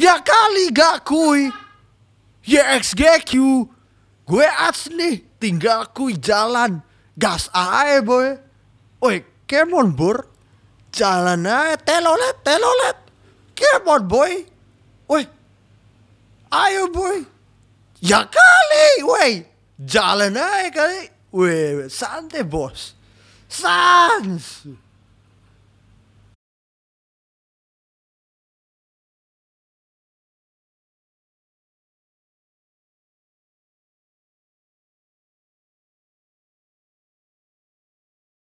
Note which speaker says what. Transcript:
Speaker 1: Ya kali gak kuy. YXGQ.
Speaker 2: Ya Gue asli tinggal kuy jalan. Gas ae boy. Oi, come on bur. Jalan ae telolet telolet.
Speaker 3: Come on boy. Oi. Ayo boy. Ya kali woi. Jalan ae kali. Woi santai bos. Sans.